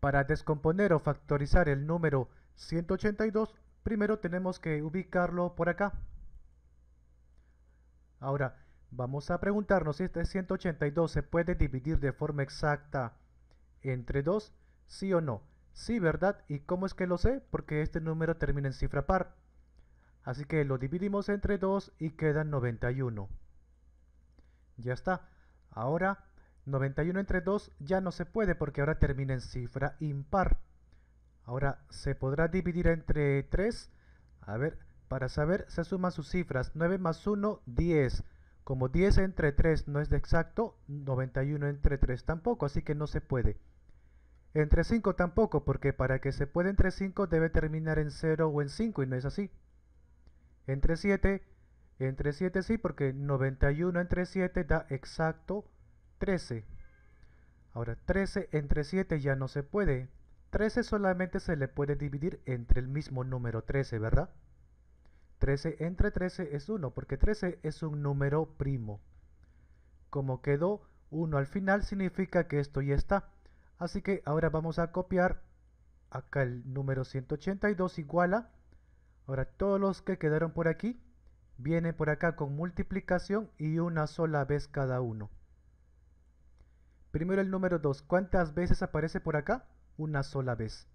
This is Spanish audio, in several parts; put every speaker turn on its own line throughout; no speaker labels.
Para descomponer o factorizar el número 182, primero tenemos que ubicarlo por acá. Ahora, vamos a preguntarnos si este 182 se puede dividir de forma exacta entre 2, sí o no. Sí, ¿verdad? ¿Y cómo es que lo sé? Porque este número termina en cifra par. Así que lo dividimos entre 2 y queda 91. Ya está. Ahora 91 entre 2 ya no se puede porque ahora termina en cifra impar. Ahora, ¿se podrá dividir entre 3? A ver, para saber se suman sus cifras. 9 más 1, 10. Como 10 entre 3 no es de exacto, 91 entre 3 tampoco, así que no se puede. Entre 5 tampoco, porque para que se pueda entre 5 debe terminar en 0 o en 5 y no es así. Entre 7, entre 7 sí, porque 91 entre 7 da exacto 13. Ahora, 13 entre 7 ya no se puede. 13 solamente se le puede dividir entre el mismo número 13, ¿verdad? 13 entre 13 es 1, porque 13 es un número primo. Como quedó 1 al final, significa que esto ya está. Así que ahora vamos a copiar acá el número 182 igual a... Ahora todos los que quedaron por aquí, vienen por acá con multiplicación y una sola vez cada uno. Primero el número 2. ¿Cuántas veces aparece por acá? Una sola vez.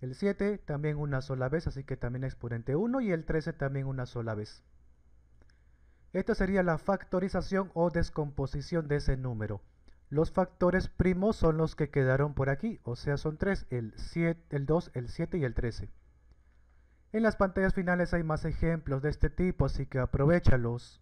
El 7 también una sola vez, así que también exponente 1. Y el 13 también una sola vez. Esta sería la factorización o descomposición de ese número. Los factores primos son los que quedaron por aquí, o sea son 3, el, el 2, el 7 y el 13. En las pantallas finales hay más ejemplos de este tipo, así que aprovechalos.